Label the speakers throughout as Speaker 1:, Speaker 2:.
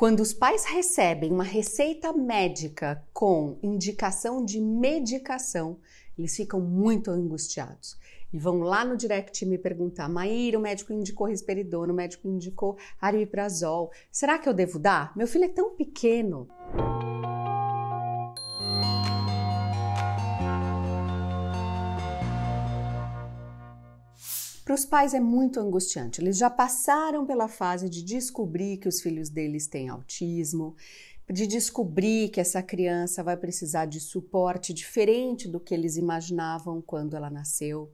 Speaker 1: Quando os pais recebem uma receita médica com indicação de medicação, eles ficam muito angustiados e vão lá no direct me perguntar: Maíra, o médico indicou risperidona, o médico indicou ariprazol, será que eu devo dar? Meu filho é tão pequeno. Para os pais é muito angustiante. Eles já passaram pela fase de descobrir que os filhos deles têm autismo, de descobrir que essa criança vai precisar de suporte diferente do que eles imaginavam quando ela nasceu.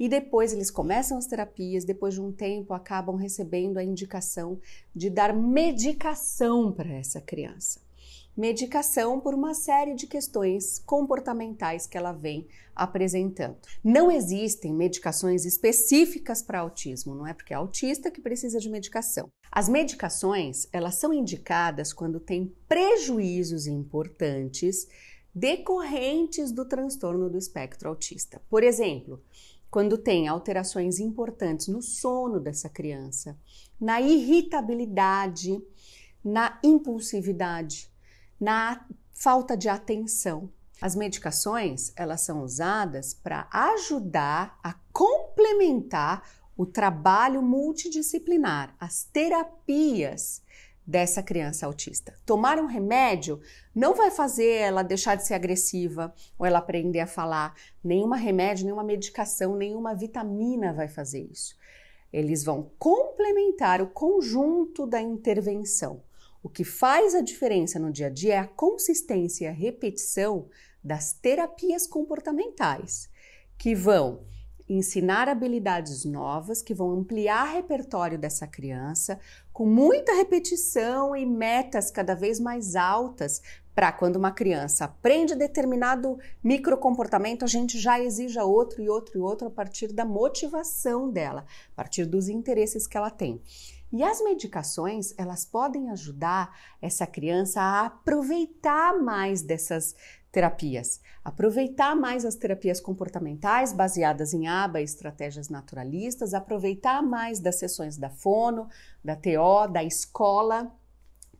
Speaker 1: E depois eles começam as terapias, depois de um tempo acabam recebendo a indicação de dar medicação para essa criança medicação por uma série de questões comportamentais que ela vem apresentando. Não existem medicações específicas para autismo, não é porque é autista que precisa de medicação. As medicações, elas são indicadas quando tem prejuízos importantes decorrentes do transtorno do espectro autista. Por exemplo, quando tem alterações importantes no sono dessa criança, na irritabilidade, na impulsividade, na falta de atenção. As medicações, elas são usadas para ajudar a complementar o trabalho multidisciplinar, as terapias dessa criança autista. Tomar um remédio não vai fazer ela deixar de ser agressiva ou ela aprender a falar. Nenhuma remédio, nenhuma medicação, nenhuma vitamina vai fazer isso. Eles vão complementar o conjunto da intervenção. O que faz a diferença no dia a dia é a consistência e a repetição das terapias comportamentais, que vão ensinar habilidades novas, que vão ampliar o repertório dessa criança, com muita repetição e metas cada vez mais altas, para quando uma criança aprende determinado microcomportamento, a gente já exija outro e outro e outro a partir da motivação dela, a partir dos interesses que ela tem. E as medicações, elas podem ajudar essa criança a aproveitar mais dessas terapias, aproveitar mais as terapias comportamentais baseadas em aba e estratégias naturalistas, aproveitar mais das sessões da fono, da TO, da escola.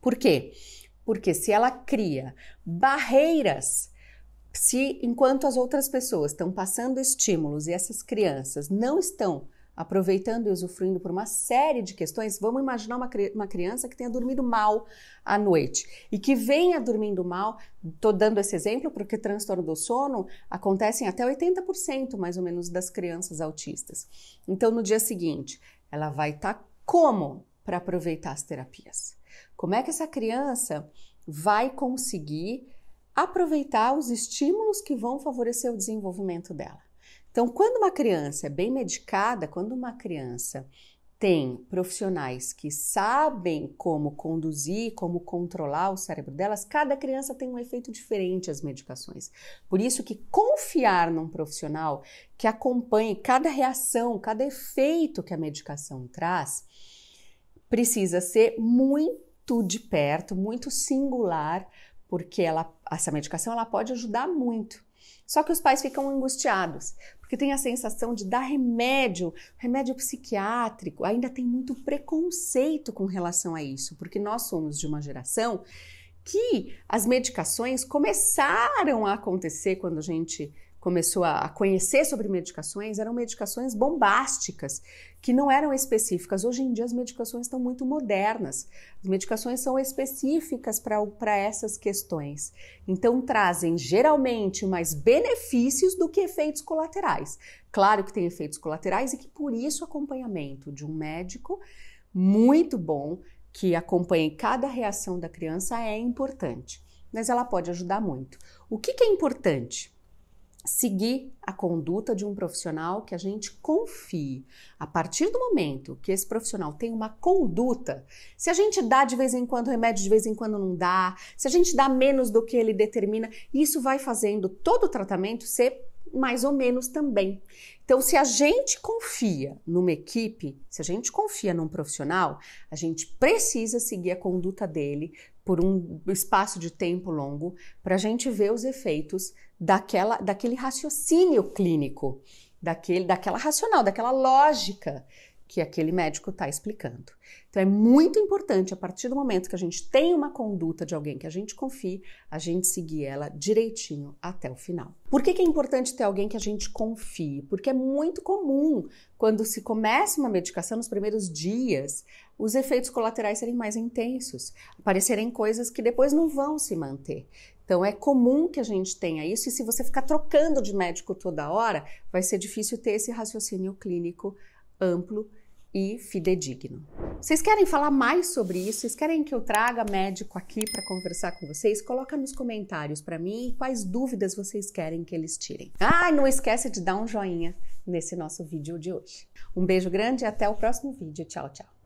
Speaker 1: Por quê? Porque se ela cria barreiras, se enquanto as outras pessoas estão passando estímulos e essas crianças não estão aproveitando e usufruindo por uma série de questões, vamos imaginar uma, uma criança que tenha dormido mal à noite e que venha dormindo mal. Estou dando esse exemplo porque transtorno do sono acontece em até 80% mais ou menos das crianças autistas. Então, no dia seguinte, ela vai estar tá como para aproveitar as terapias? Como é que essa criança vai conseguir aproveitar os estímulos que vão favorecer o desenvolvimento dela? Então, quando uma criança é bem medicada, quando uma criança tem profissionais que sabem como conduzir, como controlar o cérebro delas, cada criança tem um efeito diferente às medicações. Por isso que confiar num profissional que acompanhe cada reação, cada efeito que a medicação traz, precisa ser muito de perto, muito singular, porque ela, essa medicação ela pode ajudar muito, só que os pais ficam angustiados, porque tem a sensação de dar remédio, remédio psiquiátrico. Ainda tem muito preconceito com relação a isso, porque nós somos de uma geração que as medicações começaram a acontecer quando a gente começou a conhecer sobre medicações eram medicações bombásticas, que não eram específicas. Hoje em dia as medicações estão muito modernas. As medicações são específicas para essas questões. Então trazem geralmente mais benefícios do que efeitos colaterais. Claro que tem efeitos colaterais e que por isso acompanhamento de um médico muito bom que acompanhe cada reação da criança é importante. Mas ela pode ajudar muito. O que, que é importante? seguir a conduta de um profissional que a gente confie. A partir do momento que esse profissional tem uma conduta, se a gente dá de vez em quando remédio, de vez em quando não dá, se a gente dá menos do que ele determina, isso vai fazendo todo o tratamento ser mais ou menos também. Então, se a gente confia numa equipe, se a gente confia num profissional, a gente precisa seguir a conduta dele por um espaço de tempo longo para a gente ver os efeitos daquela, daquele raciocínio clínico, daquele, daquela racional, daquela lógica que aquele médico está explicando. Então é muito importante, a partir do momento que a gente tem uma conduta de alguém que a gente confie, a gente seguir ela direitinho até o final. Por que, que é importante ter alguém que a gente confie? Porque é muito comum, quando se começa uma medicação nos primeiros dias, os efeitos colaterais serem mais intensos, aparecerem coisas que depois não vão se manter. Então é comum que a gente tenha isso, e se você ficar trocando de médico toda hora, vai ser difícil ter esse raciocínio clínico amplo e fidedigno. Vocês querem falar mais sobre isso? Vocês querem que eu traga médico aqui para conversar com vocês? Coloca nos comentários para mim quais dúvidas vocês querem que eles tirem. Ah, não esquece de dar um joinha nesse nosso vídeo de hoje. Um beijo grande e até o próximo vídeo. Tchau, tchau.